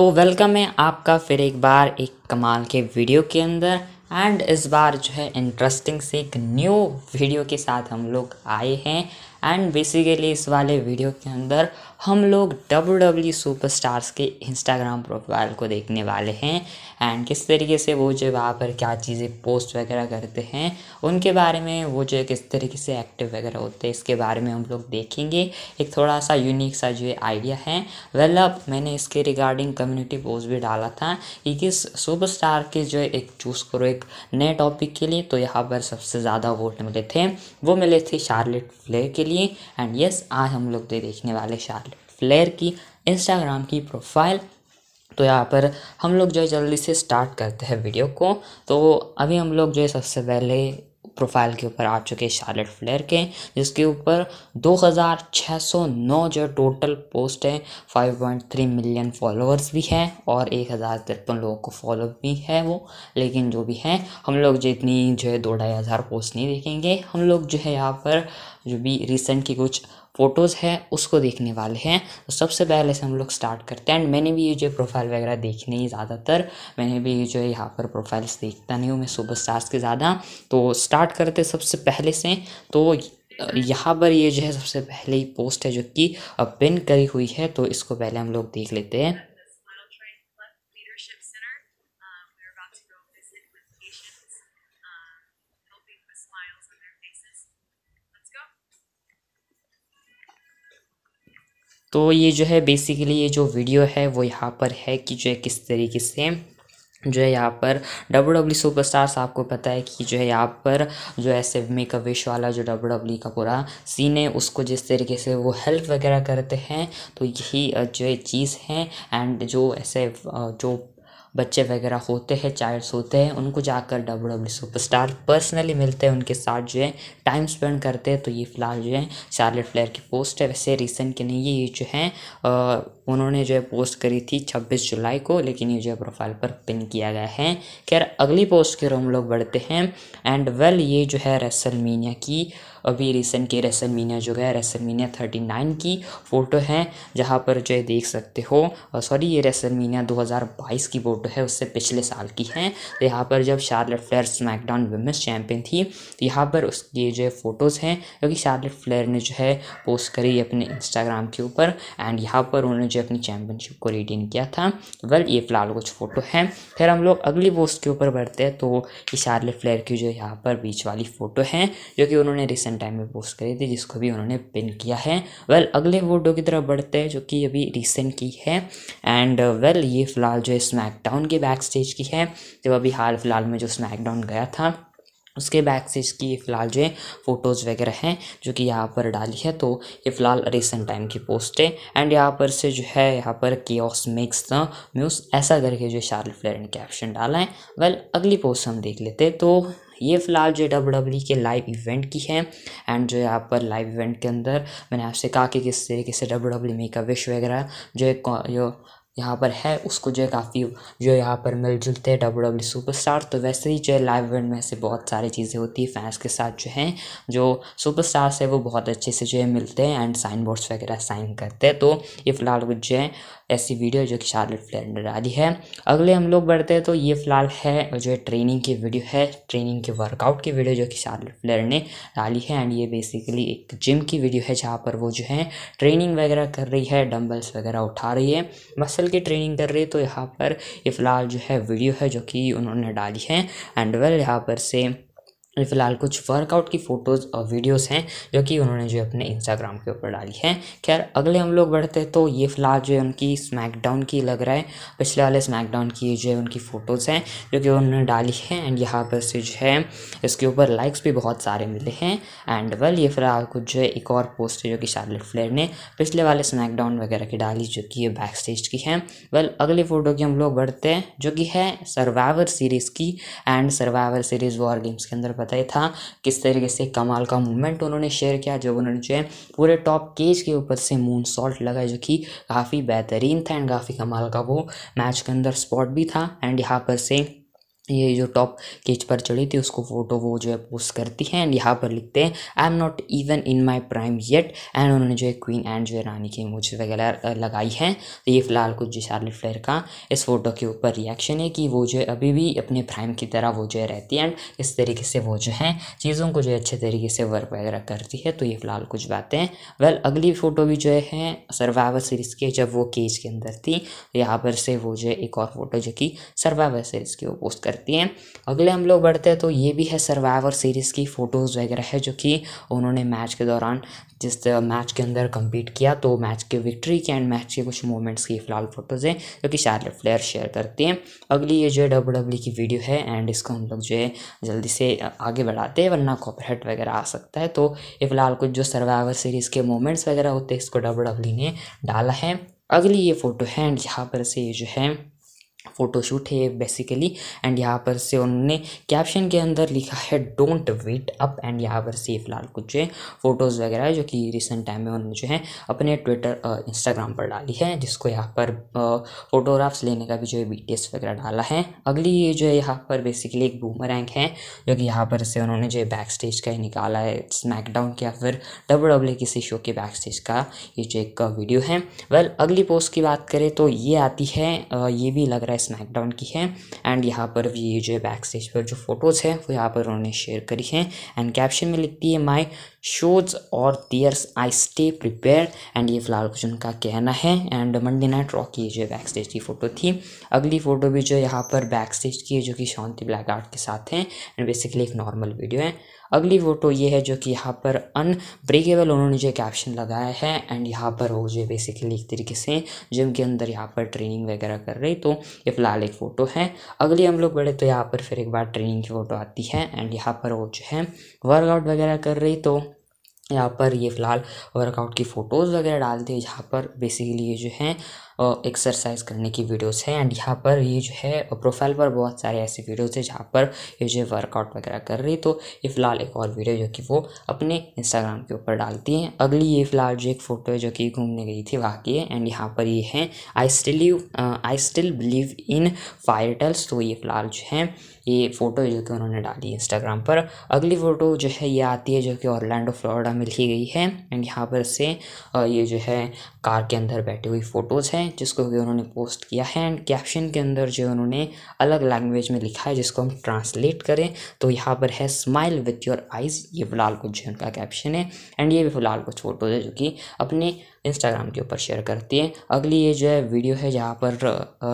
तो वेलकम है आपका फिर एक बार एक कमाल के वीडियो के अंदर एंड इस बार जो है इंटरेस्टिंग से एक न्यू वीडियो के साथ हम लोग आए हैं एंड बेसिकली इस वाले वीडियो के अंदर हम लोग डब्ल्यू डब्ल्यू स्टार्स के इंस्टाग्राम प्रोफाइल को देखने वाले हैं एंड किस तरीके से वो जो वहाँ पर क्या चीज़ें पोस्ट वगैरह करते हैं उनके बारे में वो जो किस तरीके से एक्टिव वगैरह होते हैं इसके बारे में हम लोग देखेंगे एक थोड़ा सा यूनिक सा जो आइडिया है वेल अब मैंने इसके रिगार्डिंग कम्युनिटी पोस्ट भी डाला था कि किस सुपर के जो एक चूज़ करो एक नए टॉपिक के लिए तो यहाँ पर सबसे ज़्यादा वोट मिले थे वो मिले थे शार्लेट फ्लेयर के लिए एंड यस आज हम लोग देखने वाले शार्लिट फ्लेयर की इंस्टाग्राम की प्रोफाइल तो यहाँ पर हम लोग जो है जल्दी से स्टार्ट करते हैं वीडियो को तो अभी हम लोग जो है सबसे पहले प्रोफाइल के ऊपर आ चुके शार्लेट फ्लेयर के जिसके ऊपर 2609 जो टोटल पोस्ट है 5.3 मिलियन फॉलोअर्स भी हैं और एक हज़ार तिरपन लोगों को फॉलो भी है वो लेकिन जो भी हैं हम लोग जो इतनी जो है दो ढाई हज़ार पोस्ट नहीं देखेंगे हम लोग जो है यहाँ पर जो भी रिसेंट की कुछ फ़ोटोज़ है उसको देखने वाले हैं तो सबसे पहले से हम लोग स्टार्ट करते हैं एंड मैंने भी ये जो प्रोफाइल वगैरह देखने नहीं ज़्यादातर मैंने भी ये जो यहाँ पर प्रोफाइल्स देखता नहीं हूँ मैं सुपर स्टार्स के ज़्यादा तो स्टार्ट करते सबसे पहले से तो यहाँ पर ये जो है सबसे पहले ही पोस्ट है जो कि पिन करी हुई है तो इसको पहले हम लोग देख लेते हैं तो ये जो है बेसिकली ये जो वीडियो है वो यहाँ पर है कि जो है किस तरीके से जो है यहाँ पर डब्ल्यू डब्ल्यू सुपर स्टार्स आपको पता है कि जो है यहाँ पर जो ऐसे मेक विश वाला जो डब्ल्यू डब्ल्यू e का पूरा सीन है उसको जिस तरीके से वो हेल्प वगैरह करते हैं तो यही जो है चीज़ है एंड जो ऐसे जो बच्चे वगैरह होते हैं चाइल्ड्स होते हैं उनको जाकर डब्ल्यू डब्ल्यू सुपरस्टार पर्सनली मिलते हैं उनके साथ जो है टाइम स्पेंड करते हैं तो ये फ़िलहाल जो है चार्लेट फ्लेयर की पोस्ट है वैसे रिसेंट की नहीं है ये जो है उन्होंने जो है पोस्ट करी थी 26 जुलाई को लेकिन ये जो है प्रोफाइल पर पिन किया गया है खैर अगली पोस्ट की ओर हम लोग बढ़ते हैं एंड वेल well, ये जो है रेसलमीनिया की अभी रिसेंट की रेसलमीनिया जो है रेसलमीनिया थर्टी नाइन की फ़ोटो है जहाँ पर जो है देख सकते हो सॉरी ये रेसलमीनिया दो हज़ार बाईस की फ़ोटो है उससे पिछले साल की है तो यहाँ पर जब Charlotte Flair SmackDown women's champion थी तो यहाँ पर उसकी जो है फ़ोटोज़ हैं क्योंकि शार्लेट फ्लेयर ने जो है पोस्ट करी अपने इंस्टाग्राम के ऊपर एंड यहाँ पर उन्होंने जो अपनी चैम्पियनशिप को रिटेन किया था वेल ये फिलहाल कुछ फ़ोटो है फिर हम लोग अगली पोस्ट के ऊपर बढ़ते हैं तो इशारले फ्लेयर की जो यहाँ पर बीच वाली फ़ोटो है जो कि उन्होंने रिसेंट टाइम में पोस्ट करी थी जिसको भी उन्होंने पिन किया है वेल अगले फोटो की तरफ बढ़ते हैं जो कि अभी रिसेंट की है एंड वेल uh, ये फ़िलहाल जो है स्मैकडाउन के बैक स्टेज की है जब अभी हाल फिलहाल में जो स्मैकडाउन गया था उसके बैक से इसकी फ़िलहाल जो है फ़ोटोज़ वगैरह हैं जो कि यहाँ पर डाली है तो ये फ़िलहाल रिसेंट टाइम की पोस्ट है एंड यहाँ पर से जो है यहाँ पर के ऑस मेक्स द म्यूज़ ऐसा करके जो शार्ल फ्लेयर ने कैप्शन डाला है वेल अगली पोस्ट हम देख लेते तो ये फ़िलहाल जो डब्ल्यू डब्ल्यू e के लाइव इवेंट की है एंड जो यहाँ पर लाइव इवेंट के अंदर मैंने आपसे कहा कि किस तरीके से डब्ल्यू डब्ल्यू मेकअप विश वगैरह जो एक जो यहाँ पर है उसको जो है काफ़ी जो यहाँ पर मिल जुलते हैं डब्ल्यू डब्ल्यू स्टार तो वैसे ही जो है लाइव इवेंट में से बहुत सारी चीज़ें होती है फैंस के साथ जो हैं जो सुपरस्टार्स है वो बहुत अच्छे से जो है मिलते हैं एंड साइन बोर्ड्स वगैरह साइन करते हैं तो ये फ़िलहाल कुछ जो है ऐसी वीडियो जो कि शार्लेट फ्लेयर ने डाली है अगले हम लोग बढ़ते हैं तो ये फ़िलहाल है जो है ट्रेनिंग की वीडियो है ट्रेनिंग के वर्कआउट की वीडियो जो कि शार्लेट फ्लेयर ने डाली है एंड ये बेसिकली एक जिम की वीडियो है जहाँ पर वो जो है ट्रेनिंग वगैरह कर रही है डम्बल्स वगैरह उठा रही है मसल की ट्रेनिंग कर रही है तो यहाँ पर ये फ़िलहाल जो है वीडियो है जो कि उन्होंने डाली है एंड वेल यहाँ पर से अभी फ़िलहाल कुछ वर्कआउट की फ़ोटोज़ और वीडियोस हैं जो कि उन्होंने जो अपने इंस्टाग्राम के ऊपर डाली हैं खैर अगले हम लोग बढ़ते तो ये फ़िलहाल जो है उनकी स्मैकडाउन की लग रहा है पिछले वाले स्मैकडाउन की जो है उनकी फ़ोटोज़ हैं जो कि उन्होंने डाली है एंड यहाँ पर से जो है इसके ऊपर लाइक्स भी बहुत सारे मिले हैं एंड वेल ये फ़िलहाल कुछ जो है एक और पोस्ट है जो कि शार्लेट फ्लेयर ने पिछले वाले स्मैकडाउन वगैरह की डाली जो कि ये बैक स्टेज की है वेल अगली फ़ोटो की हम लोग बढ़ते हैं जो कि है सर्वाइवर सीरीज़ की and Survivor Series War Games के अंदर बताया था किस तरीके से कमाल का मूवमेंट उन्होंने शेयर किया जब उन्होंने जो है पूरे टॉप केज के ऊपर से मून सॉल्ट लगा जो कि काफ़ी बेहतरीन था एंड काफ़ी कमाल का वो मैच के अंदर स्पॉट भी था एंड यहाँ पर से ये जो टॉप केज पर चढ़ी थी उसको फ़ोटो वो जो है पोस्ट करती हैं एंड यहाँ पर लिखते हैं I am not even in my prime yet and उन्होंने जो है क्वीन एंड जो है रानी की मूज वगैरह लगाई है तो ये फ़िलहाल कुछ जो शार्ली फ्लेयर का इस फोटो के ऊपर रिएक्शन है कि वो जो है अभी भी अपने प्राइम की तरह वो जो है रहती है एंड इस तरीके से वो जो है चीज़ों को जो है अच्छे तरीके से वर्क वगैरह करती है तो ये फ़िलहाल कुछ बातें वेल अगली फ़ोटो भी जो है सर्वाइवर सीरीज़ के जब वो केज के अंदर थी तो यहाँ पर से वो जो है एक और फोटो जो कि सर्वाइवर सीरीज़ की वो पोस्ट करती सकती हैं अगले हम लोग बढ़ते हैं तो ये भी है सर्वाइवर सीरीज़ की फ़ोटोज़ वगैरह है जो कि उन्होंने मैच के दौरान जिस मैच के अंदर कम्पीट किया तो मैच के विक्ट्री के एंड मैच के कुछ मोमेंट्स की फ़िलहाल फ़ोटोज़ हैं जो कि शार्लेट फ्लेयर शेयर करती हैं अगली ये जो है डब्ल्यू डब्ल्यू e की वीडियो है एंड इसको हम लोग जो है जल्दी से आगे बढ़ाते हैं वरना कॉपरेट वगैरह आ सकता है तो ये फ़िलहाल कुछ जो सर्वाइवर सीरीज़ के मोमेंट्स वगैरह होते हैं इसको डब्ल्यू e ने डाला है अगली ये फ़ोटो है एंड यहाँ पर से ये जो है फ़ोटोशूट है बेसिकली एंड यहाँ पर से उन्होंने कैप्शन के अंदर लिखा है डोंट वेट अप एंड यहाँ पर से फिलहाल कुछ है फ़ोटोज़ वगैरह जो कि रिसेंट टाइम में उन्होंने जो है अपने ट्विटर इंस्टाग्राम पर डाली है जिसको यहाँ पर फ़ोटोग्राफ्स लेने का भी जो है बी वगैरह डाला है अगली ये जो है यहाँ पर बेसिकली एक बूमर एंक है जो कि यहाँ पर से उन्होंने जो है बैक स्टेज का ही निकाला है स्मैकडाउन के या फिर डब्ल्यू डब्ल्यू e किसी शो के बैक स्टेज का ये जो एक वीडियो है वेल अगली पोस्ट की बात करें तो ये आती है ये भी लग रहा रहा स्मैकडाउन की है एंड यहाँ पर भी ये जो है बैक स्टेज पर जो फोटोज़ हैं वो यहाँ पर उन्होंने शेयर करी हैं एंड कैप्शन में लिखती है माई शोज और theirs I stay prepare and ये फिलहाल कुछ उनका कहना है एंड मंडे नाइट रॉक की जो है बैक स्टेज की फ़ोटो थी अगली फ़ोटो भी जो यहाँ पर बैक स्टेज की है जो कि शांति ब्लैक आर्ट के साथ हैं एंड बेसिकली एक नॉर्मल वीडियो है अगली फोटो ये है जो कि यहाँ पर अनब्रेकेबल उन्होंने जो कैप्शन लगाया है एंड यहाँ पर वो जो बेसिकली एक तरीके से जिम के अंदर यहाँ पर ट्रेनिंग वगैरह कर रही तो ये फिलहाल एक फ़ोटो है अगली हम लोग बढ़े तो यहाँ पर फिर एक बार ट्रेनिंग की फ़ोटो आती है एंड यहाँ पर वो जो है वर्कआउट वगैरह कर रही तो यहाँ पर ये फ़िलहाल वर्कआउट की फ़ोटोज़ वगैरह डालते हैं जहाँ पर बेसिकली ये जो है एक्सरसाइज करने की वीडियोस हैं एंड यहाँ पर ये जो है प्रोफाइल पर बहुत सारे ऐसे वीडियोस हैं जहाँ पर ये जो है वर्कआउट वगैरह कर रही है तो ये फिलहाल एक और वीडियो जो कि वो अपने इंस्टाग्राम के ऊपर डालती हैं अगली ये फिलहाल जो एक फ़ोटो है जो कि घूमने गई थी वहाँ की है एंड यहाँ पर ये है I still you I still believe in fairy tales तो ये फिलहाल जो है ये फ़ोटो जो कि उन्होंने डाली इंस्टाग्राम पर अगली फ़ोटो जो है ये आती है जो कि ऑरलैंडो फ्लोरिडा में लिखी गई है एंड यहाँ पर से ये जो है कार के अंदर बैठी हुई फ़ोटोज़ हैं जिसको कि उन्होंने पोस्ट किया है एंड कैप्शन के अंदर जो उन्होंने अलग लैंग्वेज में लिखा है जिसको हम ट्रांसलेट करें तो यहाँ पर है स्माइल विथ योर आइज़ ये फ़िलहाल कुछ जो उनका कैप्शन है एंड ये भी फ़िलहाल कुछ फ़ोटोज़ है जो कि अपने इंस्टाग्राम के ऊपर शेयर करती है अगली ये जो है वीडियो है जहाँ पर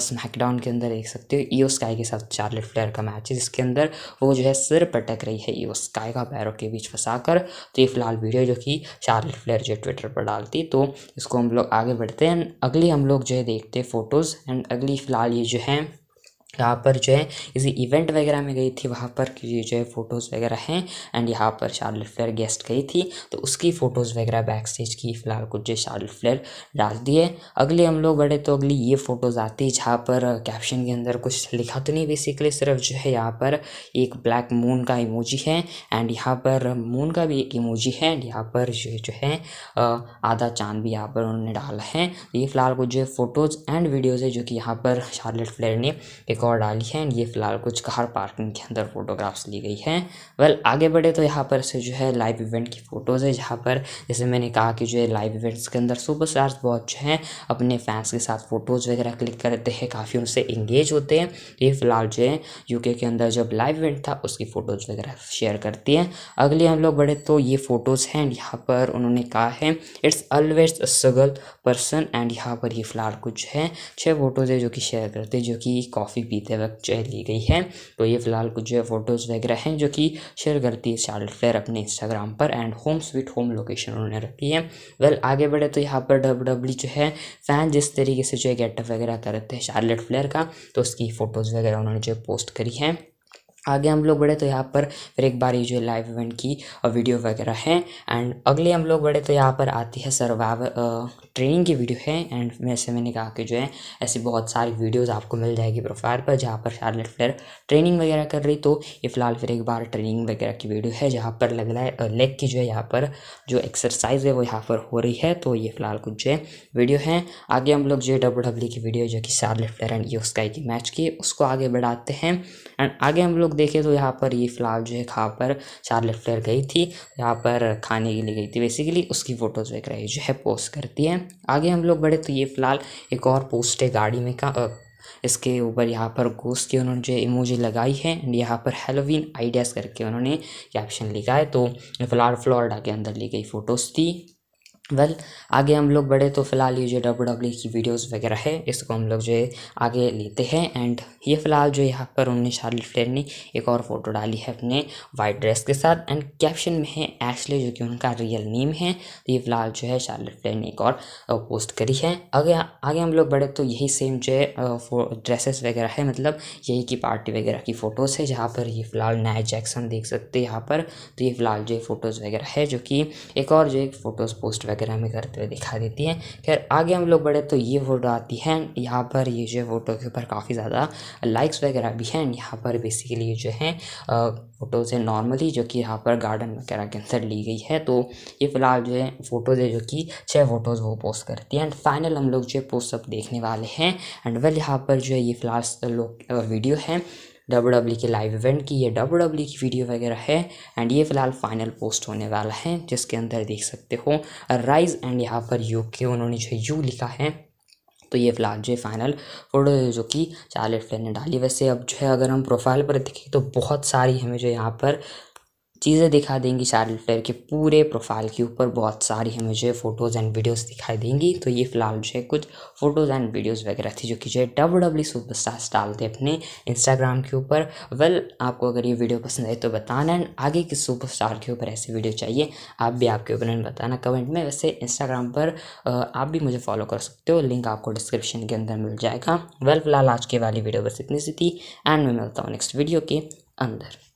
स्मैकडाउन के अंदर देख सकते हो ईओ स्काई के साथ चार्लेट फ्लेयर का मैच है जिसके अंदर वो जो है सिर पटक रही है ईओ स्काई का पैरों के बीच फंसा कर तो ये फिलहाल वीडियो जो कि चार्लेट फ्लेयर जो ट्विटर पर डालती तो इसको हम लोग आगे बढ़ते हैं अगली हम लोग जो है देखते हैं फ़ोटोज़ एंड अगली फ़िलहाल ये जो है यहाँ पर जो है किसी इवेंट वगैरह में गई थी वहाँ पर की जो है फ़ोटोज़ वगैरह हैं एंड यहाँ पर शार्ल फ्लेयर गेस्ट गई थी तो उसकी फ़ोटोज़ वगैरह बैक स्टेज की फ़िलहाल कुछ जो शार्ल फ्लेयर डाल दिए अगले हम लोग बढ़े तो अगली ये फ़ोटोज़ आती है जहाँ पर कैप्शन के अंदर कुछ लिखा तो नहीं बेसिकली सिर्फ जो है यहाँ पर एक ब्लैक मून का इमोजी है एंड यहाँ पर मून का भी एक इमोजी है एंड यहाँ पर जो जो है आधा चांद भी यहाँ पर उन्होंने डाला है तो ये फ़िलहाल कुछ जो है फ़ोटोज़ एंड वीडियोज़ है जो कि यहाँ पर शार्लेट फ्लेयर ने एक एक और डाली है एंड ये फिलहाल कुछ कार पार्किंग के अंदर फोटोग्राफ्स ली गई हैं वेल आगे बढ़े तो यहाँ पर से जो है लाइव इवेंट की फ़ोटोज़ है जहाँ पर जैसे मैंने कहा कि जो है लाइव इवेंट्स के अंदर सुपरस्टार्स बहुत जो हैं अपने फैंस के साथ फ़ोटोज़ वगैरह क्लिक करते हैं काफ़ी उनसे इंगेज होते हैं ये फिलहाल जो है यूके के अंदर जब लाइव इवेंट था उसकी फ़ोटोज़ वगैरह शेयर करती हैं अगले हम लोग बढ़े तो ये फ़ोटोज़ हैं एंड यहाँ पर उन्होंने कहा है it's always a person and यहाँ पर ये फिलहाल कुछ है छः फ़ोटोज़ है जो कि शेयर करते हैं जो कि कॉफ़ी पीते वक्त जो है ली गई है तो ये फ़िलहाल कुछ जो है फ़ोटोज़ वगैरह हैं जो कि शेयर करती है शार्लट फ्लेयर अपने इंस्टाग्राम पर and home sweet home location उन्होंने रखी है वेल आगे बढ़े तो यहाँ पर डब्ल्यू डब्ल्यू e जो है फ़ैन जिस तरीके से जो है गेटअप वगैरह करते हैं शार्लेट फ्लेयर का तो उसकी फ़ोटोज़ वगैरह उन्होंने जो पोस्ट करी है आगे हम लोग बढ़े तो यहाँ पर फिर एक बार ये जो लाइव इवेंट की वीडियो वगैरह है एंड अगले हम लोग बढ़े तो यहाँ पर आती है सर्वाइव ट्रेनिंग की वीडियो है एंड वैसे मैंने कहा कि जो है ऐसी बहुत सारी वीडियोस आपको मिल जाएगी प्रोफाइल पर जहाँ पर शार्लेट फ्लेयर ट्रेनिंग वगैरह कर रही तो ये फिलहाल फिर एक बार ट्रेनिंग वगैरह की वीडियो है जहाँ पर लग रहा है लेग की जो है यहाँ पर जो एक्सरसाइज है वो यहाँ पर हो रही है तो ये फिलहाल कुछ जो है वीडियो है आगे हम लोग जो है डब्ल्यू की वीडियो जो कि शार्लेट फ्लेयर एंड यूस्काई की मैच की उसको आगे बढ़ाते हैं एंड आगे हम लोग लोग देखें तो यहाँ पर ये फिलहाल जो है खा पर चार्लेट फ्लेयर गई थी यहाँ पर खाने के लिए गई थी बेसिकली उसकी फ़ोटोज़ वगैरह जो है पोस्ट करती है आगे हम लोग बढ़े तो ये फ़िलहाल एक और पोस्ट है गाड़ी में का इसके ऊपर यहाँ पर घोष की उन्होंने जो इमोजी लगाई है एंड यहाँ पर हेलोविन आइडियाज़ करके उन्होंने कैप्शन लिखा है तो फिलहाल फ्लोरिडा के अंदर ली गई फ़ोटोज़ थी वेल well, आगे हम लोग बढ़े तो फ़िलहाल ये जो डब्ल्यू डब्ल्यू e की वीडियोस वगैरह है इसको हम लोग जो है आगे लेते हैं एंड ये फ़िलहाल जो यहाँ पर उन्होंने शार्लिट फ्लेयर ने एक और फ़ोटो डाली है अपने वाइट ड्रेस के साथ एंड कैप्शन में है एशले जो कि उनका रियल नेम है तो ये फ़िलहाल जो है शार्लिट फ्लेयर ने एक और पोस्ट करी है आगे आगे हम लोग बढ़े तो यही सेम जो है ड्रेसेस वगैरह है मतलब यही की पार्टी वगैरह की फ़ोटोज़ है जहाँ पर ये फ़िलहाल नया जैक्सन देख सकते हैं यहाँ पर तो ये फ़िलहाल जो है फ़ोटोज़ वगैरह है जो कि एक और जो है फ़ोटोज़ पोस्ट वगैरह वगैरह में करते हुए दिखा देती है खैर आगे हम लोग बढ़े तो ये फोटो आती है यहाँ पर ये जो फोटो के ऊपर काफ़ी ज़्यादा लाइक्स वगैरह भी हैं यहाँ पर बेसिकली जो है फ़ोटोज़ है नॉर्मली जो कि यहाँ पर गार्डन वगैरह के अंदर ली गई है तो ये फ़िलहाल जो है फ़ोटोज़ है जो कि छः फ़ोटोज़ वो पोस्ट करती है एंड फाइनल हम लोग जो है पोस्ट सब देखने वाले हैं एंड वेल यहाँ पर जो है ये फ़िलहाल लोग वीडियो है डब्ल्यू डब्ल्यू e के लाइव इवेंट की ये डब्ल्यू डब्ल्यू e की वीडियो वगैरह है एंड ये फिलहाल फाइनल पोस्ट होने वाला है जिसके अंदर देख सकते हो राइज एंड यहाँ पर यू के उन्होंने जो यू लिखा है तो ये फिलहाल जो फाइनल फोटो है जो कि चार्लेट फ्लेन ने डाली वैसे अब जो है अगर हम प्रोफाइल पर देखें तो बहुत सारी हमें जो यहाँ पर चीज़ें दिखा देंगी सारे फ्लेयर के पूरे प्रोफाइल के ऊपर बहुत सारी हमें जो है फ़ोटोज़ एंड वीडियोस दिखाई देंगी तो ये फिलहाल जो है कुछ फ़ोटोज़ एंड वीडियोस वगैरह थी जो कि जो है डब्ल्यू डब्ल्यू सुपर स्टार्स डालते अपने इंस्टाग्राम के ऊपर वेल आपको अगर ये वीडियो पसंद आए तो बताना एंड आगे किस सुपर स्टार के ऊपर ऐसी वीडियो चाहिए आप भी आपके ओपिनियन बताना कमेंट में वैसे इंस्टाग्राम पर आप भी मुझे फॉलो कर सकते हो लिंक आपको डिस्क्रिप्शन के अंदर मिल जाएगा वेल फिलहाल आज के वाली वीडियो बस इतनी सी थी एंड मैं मिलता हूँ नेक्स्ट वीडियो के अंदर